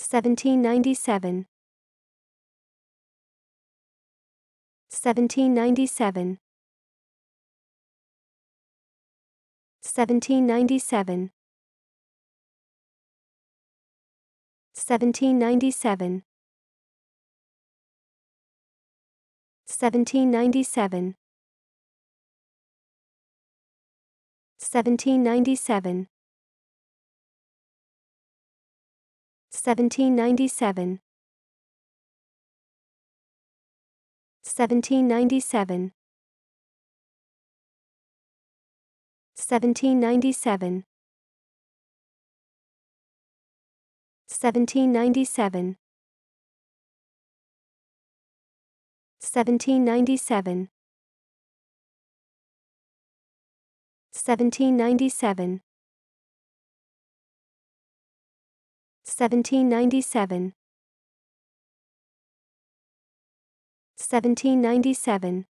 1797 1797 1797 1797 1797 1797 1797 1797 1797 1797 1797 1797 1797 1797